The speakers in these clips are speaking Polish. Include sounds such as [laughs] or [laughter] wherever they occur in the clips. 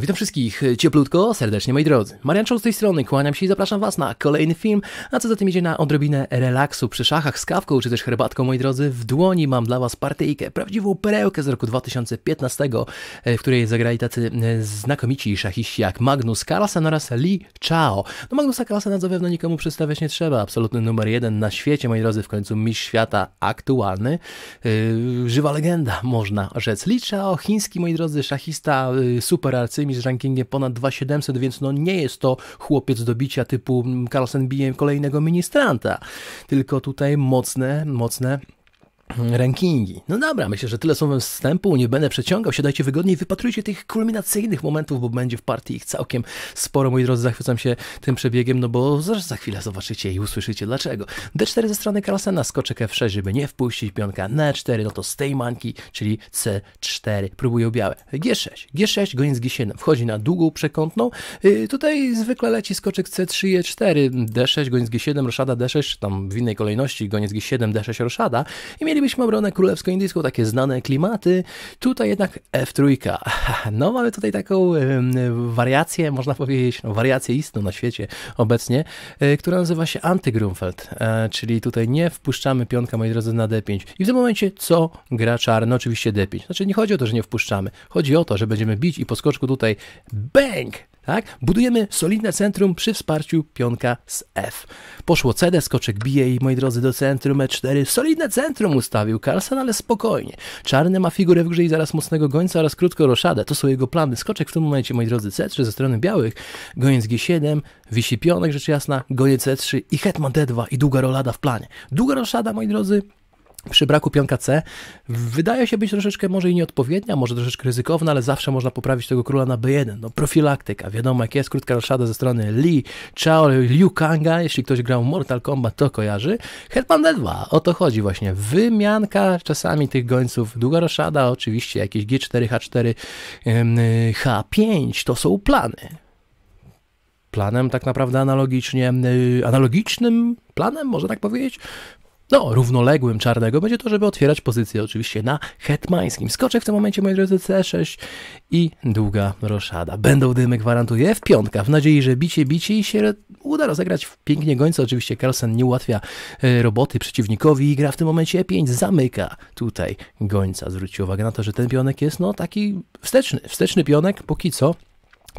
Witam wszystkich cieplutko, serdecznie moi drodzy. Marian Czoł z tej strony, kłaniam się i zapraszam Was na kolejny film, a co za tym idzie na odrobinę relaksu przy szachach z kawką czy też herbatką, moi drodzy. W dłoni mam dla Was partyjkę, prawdziwą perełkę z roku 2015, e, w której zagrali tacy e, znakomici szachiści jak Magnus Carlsen oraz Lee Chao. No Magnusa Carlsena zapewne nikomu przedstawiać nie trzeba, absolutny numer jeden na świecie, moi drodzy, w końcu mistrz świata aktualny. E, żywa legenda, można rzec. Lee Chao, chiński, moi drodzy, szachista, super Kacimi z rankingiem ponad 2700, więc no nie jest to chłopiec do bicia typu mm, Carlsen bije kolejnego ministranta, tylko tutaj mocne, mocne rankingi. No dobra, myślę, że tyle słowem wstępu, nie będę przeciągał, siadajcie wygodnie i wypatrujcie tych kulminacyjnych momentów, bo będzie w partii ich całkiem sporo, moi drodzy, zachwycam się tym przebiegiem, no bo zaraz za chwilę zobaczycie i usłyszycie dlaczego. D4 ze strony Carlsena, skoczek F6, żeby nie wpuścić pionka na 4 no to z tej manki, czyli C4, próbują białe. G6, G6, goniec G7, wchodzi na długą przekątną, yy, tutaj zwykle leci skoczek C3, E4, D6, goniec G7, roszada D6, tam w innej kolejności, goniec G7, D6, roszada i mieli Mielibyśmy obronę królewsko-indyjską, takie znane klimaty. Tutaj jednak F3. [laughs] No mamy tutaj taką wariację, można powiedzieć, no, wariację istną na świecie obecnie, e, która nazywa się Antygrunfeld, e, czyli tutaj nie wpuszczamy pionka, moi drodzy, na D5. I w tym momencie co gra czarny? Oczywiście D5. Znaczy nie chodzi o to, że nie wpuszczamy. Chodzi o to, że będziemy bić i po skoczku tutaj bęk! Tak? Budujemy solidne centrum przy wsparciu pionka z F. Poszło CD, skoczek bije i moi drodzy do centrum E4. Solidne centrum ustawił Carlsen, ale spokojnie. Czarny ma figurę w grze i zaraz mocnego gońca oraz krótko roszadę. To są jego plany. Skoczek w tym momencie, moi drodzy, C3 ze strony białych, goniec G7, wisi pionek rzecz jasna, goniec C3 i hetman D2 i długa rolada w planie. Długa roszada, moi drodzy, przy braku pionka C wydaje się być troszeczkę może i nieodpowiednia, może troszeczkę ryzykowna, ale zawsze można poprawić tego króla na B1. No profilaktyka, wiadomo jak jest, krótka roszada ze strony Lee Chao, Liu Kanga, jeśli ktoś grał Mortal Kombat to kojarzy. Hetman D2, o to chodzi właśnie, wymianka czasami tych gońców, długa roszada, oczywiście jakieś G4, H4, H5, to są plany planem tak naprawdę analogicznie, analogicznym planem, można tak powiedzieć, no, równoległym czarnego będzie to, żeby otwierać pozycję oczywiście na hetmańskim. Skoczek w tym momencie, moi drodzy, C6 i długa roszada. Będą dymy, gwarantuję, w 5 w nadziei, że bicie, bicie i się uda rozegrać w pięknie gońca. Oczywiście Carlsen nie ułatwia e, roboty przeciwnikowi i gra w tym momencie E5, zamyka tutaj gońca. Zwróćcie uwagę na to, że ten pionek jest no taki wsteczny, wsteczny pionek, póki co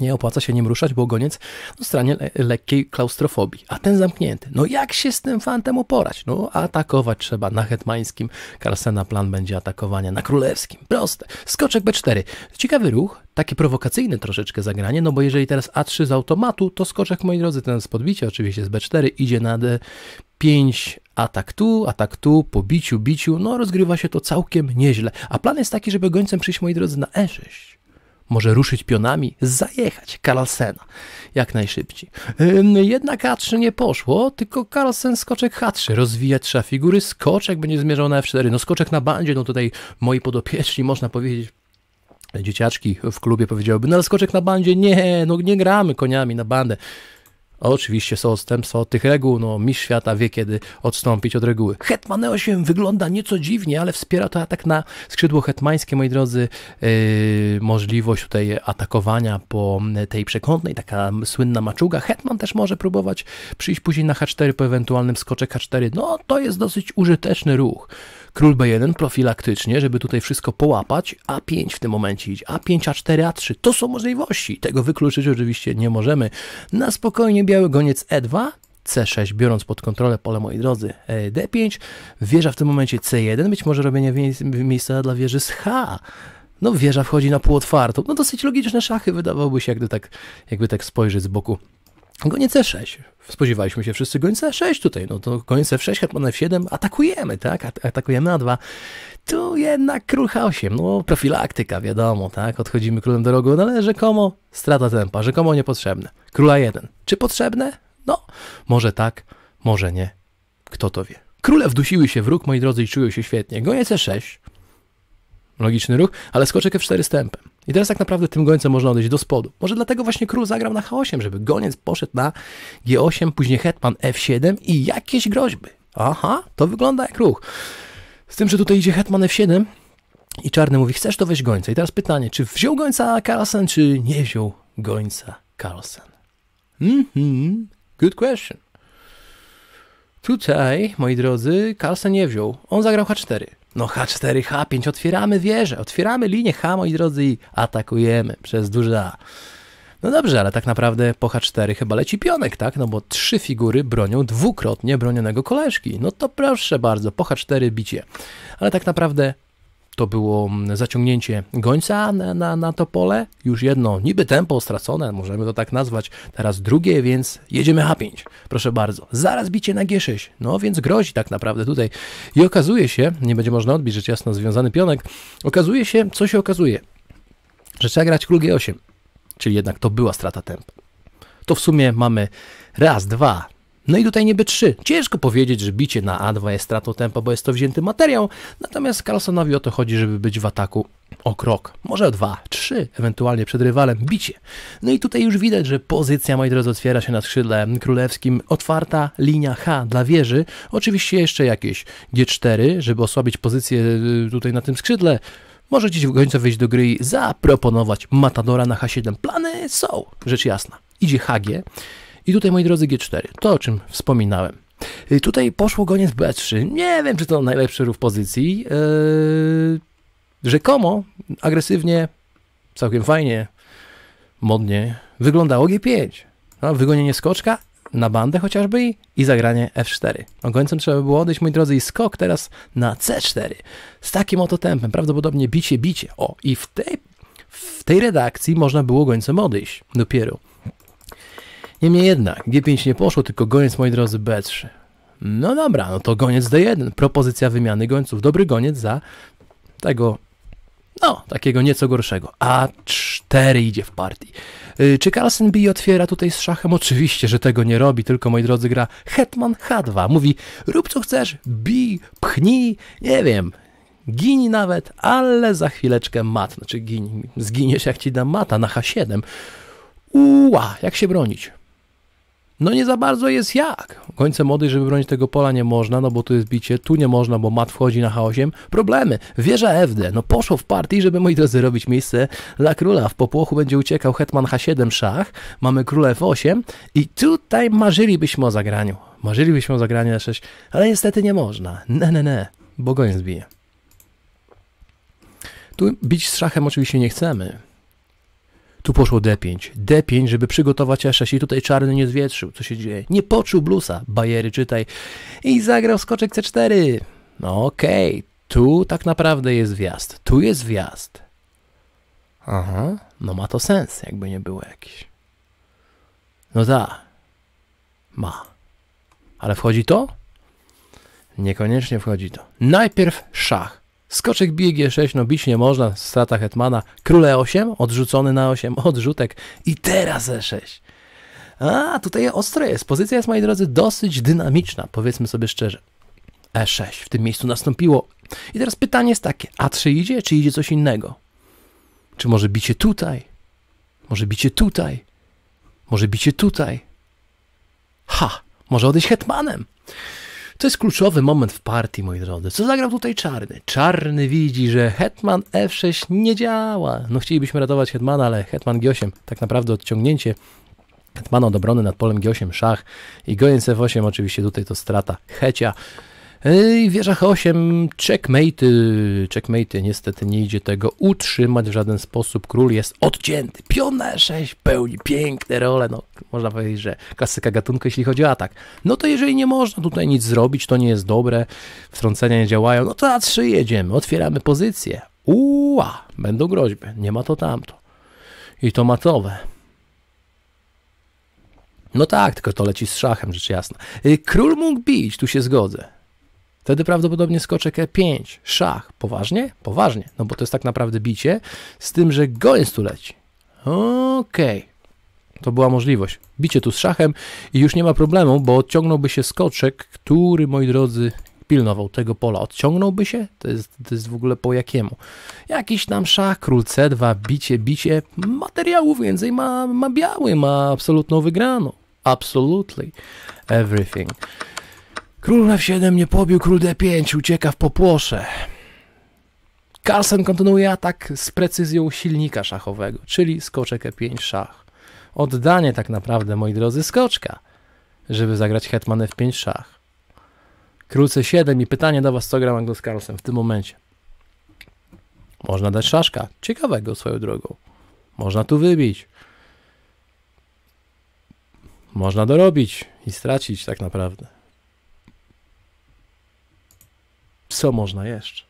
nie opłaca się nim ruszać, bo goniec no, stranie le lekkiej klaustrofobii, a ten zamknięty. No jak się z tym fantem uporać? No atakować trzeba na hetmańskim, Carlsena plan będzie atakowania na królewskim, proste. Skoczek B4, ciekawy ruch, takie prowokacyjne troszeczkę zagranie, no bo jeżeli teraz A3 z automatu, to skoczek, moi drodzy, ten z podbicia oczywiście z B4 idzie na D5, atak tu, atak tu, po biciu, biciu, no rozgrywa się to całkiem nieźle. A plan jest taki, żeby gońcem przyjść, moi drodzy, na E6 może ruszyć pionami, zajechać Carlsena jak najszybciej. Jednak A3 nie poszło, tylko Carlsen skoczek H3, rozwijać trzeba figury, skoczek będzie zmierzał na F4, no skoczek na bandzie, no tutaj moi podopieczni, można powiedzieć, dzieciaczki w klubie powiedziałyby, no ale skoczek na bandzie, nie, no nie gramy koniami na bandę. Oczywiście są odstępstwa od tych reguł, no mistrz świata wie kiedy odstąpić od reguły. Hetman E8 wygląda nieco dziwnie, ale wspiera to atak na skrzydło hetmańskie, moi drodzy. Yy, możliwość tutaj atakowania po tej przekątnej, taka słynna maczuga. Hetman też może próbować przyjść później na H4 po ewentualnym skocze H4. No to jest dosyć użyteczny ruch. Król B1 profilaktycznie, żeby tutaj wszystko połapać, A5 w tym momencie idzie, A5, A4, A3, to są możliwości, tego wykluczyć oczywiście nie możemy. Na spokojnie biały goniec E2, C6, biorąc pod kontrolę pole, moi drodzy, e D5, wieża w tym momencie C1, być może robienie miejsca dla wieży z H, no wieża wchodzi na półotwartą, no dosyć logiczne szachy wydawałoby się, jakby tak, jakby tak spojrzeć z boku Goni C6. Spodziewaliśmy się wszyscy gońca C6 tutaj, no to goń C6, hetman F7, atakujemy, tak, atakujemy na 2 Tu jednak król H8, no profilaktyka, wiadomo, tak, odchodzimy królem do rogu, no ale rzekomo strata tempa, rzekomo niepotrzebne. Króla A1, czy potrzebne? No, może tak, może nie, kto to wie. Króle wdusiły się w róg, moi drodzy, i czują się świetnie. Gonie C6, logiczny ruch, ale skoczek F4 stępem. I teraz tak naprawdę tym gońcem można odejść do spodu. Może dlatego właśnie król zagrał na H8, żeby goniec poszedł na G8, później hetman F7 i jakieś groźby. Aha, to wygląda jak ruch. Z tym, że tutaj idzie hetman F7 i czarny mówi, chcesz to weź gońca. I teraz pytanie, czy wziął gońca Carlsen, czy nie wziął gońca Carlsen? Mhm, mm good question. Tutaj, moi drodzy, Carlsen nie wziął. On zagrał H4. No H4, H5, otwieramy wieżę, otwieramy linię H, moi drodzy, i atakujemy przez duże A. No dobrze, ale tak naprawdę po H4 chyba leci pionek, tak? No bo trzy figury bronią dwukrotnie bronionego koleżki. No to proszę bardzo, po H4 bicie. Ale tak naprawdę to było mm, zaciągnięcie gońca na, na, na to pole. Już jedno niby tempo stracone, możemy to tak nazwać, teraz drugie, więc jedziemy H5. Proszę bardzo, zaraz bicie na G6. No więc grozi tak naprawdę tutaj. I okazuje się, nie będzie można odbić rzecz jasna związany pionek, okazuje się, co się okazuje, że trzeba grać król G8. Czyli jednak to była strata tempa. To w sumie mamy raz, dwa, no i tutaj niby 3. Ciężko powiedzieć, że bicie na A2 jest stratą tempa, bo jest to wzięty materiał, natomiast Carlsonowi o to chodzi, żeby być w ataku o krok, może dwa, trzy, ewentualnie przed rywalem, bicie. No i tutaj już widać, że pozycja, moi drodzy, otwiera się na skrzydle królewskim, otwarta linia H dla wieży, oczywiście jeszcze jakieś G4, żeby osłabić pozycję y, tutaj na tym skrzydle, może dziś w końcu wyjść do gry i zaproponować Matadora na H7. Plany są, rzecz jasna. Idzie HG, i tutaj, moi drodzy, G4, to o czym wspominałem. Y, tutaj poszło goniec B3. Nie wiem, czy to najlepszy ruch pozycji. Yy, rzekomo agresywnie, całkiem fajnie, modnie wyglądało G5. No, wygonienie skoczka na bandę chociażby i, zagranie F4. No, gońcem trzeba było odejść, moi drodzy, i skok teraz na C4. Z takim oto tempem, prawdopodobnie bicie, bicie. O, i w tej, w tej redakcji można było gońcem odejść dopiero. Niemniej jednak, G5 nie poszło, tylko goniec, moi drodzy, B3. No dobra, no to goniec D1, propozycja wymiany gońców. Dobry goniec za tego, no, takiego nieco gorszego. A4 idzie w partii. Y, czy Carlsen bije otwiera tutaj z szachem? Oczywiście, że tego nie robi, tylko, moi drodzy, gra Hetman H2. Mówi, rób co chcesz, bij, pchnij, nie wiem, gini nawet, ale za chwileczkę mat, znaczy gin, zginiesz jak ci dam mata na H7. Uła, jak się bronić? No nie za bardzo jest jak. Końce mody, żeby bronić tego pola nie można, no bo tu jest bicie, tu nie można, bo mat wchodzi na H8. Problemy. Wieża FD, no poszło w partii, żeby moi drodzy robić miejsce dla króla. W popłochu będzie uciekał hetman H7 szach, mamy króla F8 i tutaj marzylibyśmy o zagraniu. Marzylibyśmy o zagraniu na 6, ale niestety nie można. Ne, ne, ne, bo go nie zbije. Tu bić z szachem oczywiście nie chcemy. Tu poszło D5. D5, żeby przygotować E6 i tutaj czarny nie zwietrzył. Co się dzieje? Nie poczuł blusa. Bajery czytaj. I zagrał skoczek C4. No okej. Okay. Tu tak naprawdę jest wjazd. Tu jest wjazd. Aha. No ma to sens, jakby nie było jakiś. No da. Ma. Ale wchodzi to? Niekoniecznie wchodzi to. Najpierw szach. Skoczek bije G6, no bić nie można, strata Hetmana. Król E8, odrzucony na 8, [laughs] odrzutek i teraz E6. A, tutaj ostro jest. Pozycja jest, moi drodzy, dosyć dynamiczna, powiedzmy sobie szczerze. E6 w tym miejscu nastąpiło. I teraz pytanie jest takie, A3 idzie, czy idzie coś innego? Czy może bicie tutaj? Może bicie tutaj? Może bicie tutaj? Ha, może odejść hetmanem. To jest kluczowy moment w partii, moi drodzy. Co zagrał tutaj Czarny? Czarny widzi, że Hetman F6 nie działa. No chcielibyśmy ratować Hetmana, ale Hetman G8 tak naprawdę odciągnięcie Hetmana od obrony nad polem G8 szach i gońc F8 oczywiście tutaj to strata Hecia. E, Wieża H8, checkmate, checkmate, niestety nie idzie tego utrzymać w żaden sposób. Król jest odcięty. Pion 6 pełni piękne role. No, można powiedzieć, że klasyka gatunku, jeśli chodzi o atak. No to jeżeli nie można tutaj nic zrobić, to nie jest dobre, wtrącenia nie działają, no to A3 jedziemy, otwieramy pozycję. Uła, będą groźby, nie ma to tamto. I to matowe. No tak, tylko to leci z szachem, rzecz jasna. E, król mógł bić, tu się zgodzę. Wtedy prawdopodobnie skoczek E5, szach. Poważnie? Poważnie, no bo to jest tak naprawdę bicie, z tym, że goniec tu leci. Okej. Okay. To była możliwość. Bicie tu z szachem i już nie ma problemu, bo odciągnąłby się skoczek, który, moi drodzy, pilnował tego pola. Odciągnąłby się? To jest, to jest w ogóle po jakiemu? Jakiś tam szach, król C2, bicie, bicie. Materiałów więcej ma, ma biały, ma absolutną wygraną. Absolutely. Everything. Król F7 nie pobił, król D5 ucieka w popłosze. Carlsen kontynuuje atak z precyzją silnika szachowego, czyli skoczek E5 szach. Oddanie tak naprawdę, moi drodzy, skoczka, żeby zagrać hetman F5 szach. Król C7 i pytanie do was, co gra Magnus Carlsen w tym momencie. Można dać szaszka, ciekawego swoją drogą. Można tu wybić. Można dorobić i stracić tak naprawdę. co można jeszcze.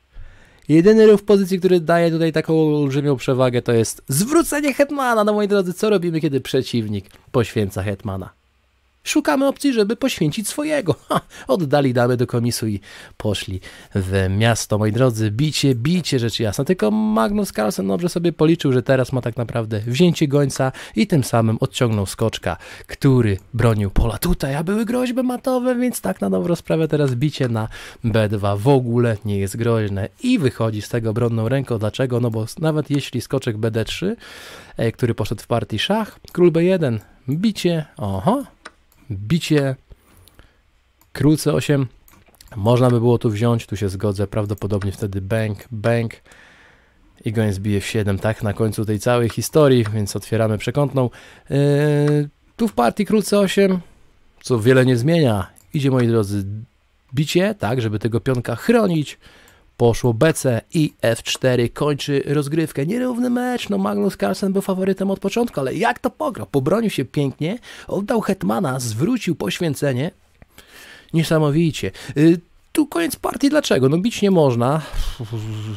Jedyny ruch pozycji, który daje tutaj taką olbrzymią przewagę, to jest zwrócenie Hetmana. No moi drodzy, co robimy, kiedy przeciwnik poświęca Hetmana? Szukamy opcji, żeby poświęcić swojego. Ha, oddali damy do komisu i poszli w miasto. Moi drodzy, bicie, bicie, rzecz jasna. Tylko Magnus Carlsen dobrze sobie policzył, że teraz ma tak naprawdę wzięcie gońca i tym samym odciągnął skoczka, który bronił pola tutaj, a były groźby matowe, więc tak na dobrą sprawę teraz bicie na B2 w ogóle nie jest groźne i wychodzi z tego bronną ręką. Dlaczego? No bo nawet jeśli skoczek BD3, e, który poszedł w partii szach, król B1, bicie, oho, bicie, krótce 8, można by było tu wziąć, tu się zgodzę, prawdopodobnie wtedy bank, bank i goń zbije w 7, tak, na końcu tej całej historii, więc otwieramy przekątną. Yy, tu w partii krótce 8, co wiele nie zmienia. Idzie, moi drodzy, bicie, tak, żeby tego pionka chronić, Poszło BC i F4 kończy rozgrywkę. Nierówny mecz, no Magnus Carlsen był faworytem od początku, ale jak to pograł? Pobronił się pięknie, oddał Hetmana, zwrócił poświęcenie. Niesamowicie. Y, tu koniec partii dlaczego? No bić nie można.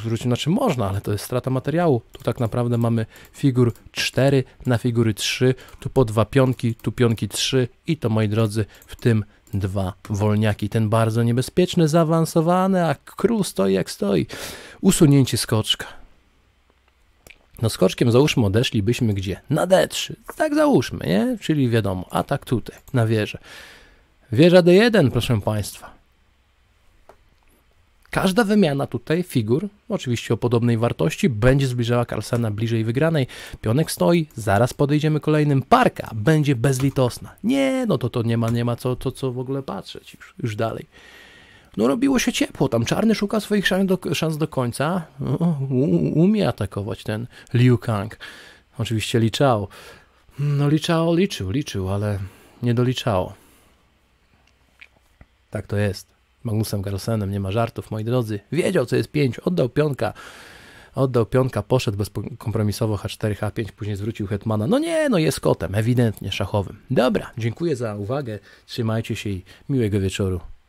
Zwróćcie na czym można, ale to jest strata materiału. Tu tak naprawdę mamy figur 4 na figury 3, tu po dwa pionki, tu pionki 3 i to moi drodzy w tym dwa wolniaki. Ten bardzo niebezpieczny, zaawansowany, a król stoi jak stoi. Usunięcie skoczka. No skoczkiem załóżmy odeszlibyśmy gdzie? Na D3. Tak załóżmy, nie? Czyli wiadomo, atak tutaj, na wieżę. Wieża D1, proszę Państwa. Każda wymiana tutaj figur, oczywiście o podobnej wartości, będzie zbliżała Carlsena bliżej wygranej. Pionek stoi, zaraz podejdziemy kolejnym. Parka będzie bezlitosna. Nie, no to to nie ma, nie ma co, co, co w ogóle patrzeć już, już dalej. No robiło się ciepło, tam czarny szuka swoich szans do, szans do końca. No, umie atakować ten Liu Kang. Oczywiście liczał. No liczał, liczył, liczył, ale nie doliczało. Tak to jest. Magnusem Carlsenem, nie ma żartów, moi drodzy. Wiedział, co jest 5, oddał pionka, oddał pionka, poszedł bezkompromisowo H4, H5, później zwrócił Hetmana. No nie, no jest kotem, ewidentnie szachowym. Dobra, dziękuję za uwagę, trzymajcie się i miłego wieczoru.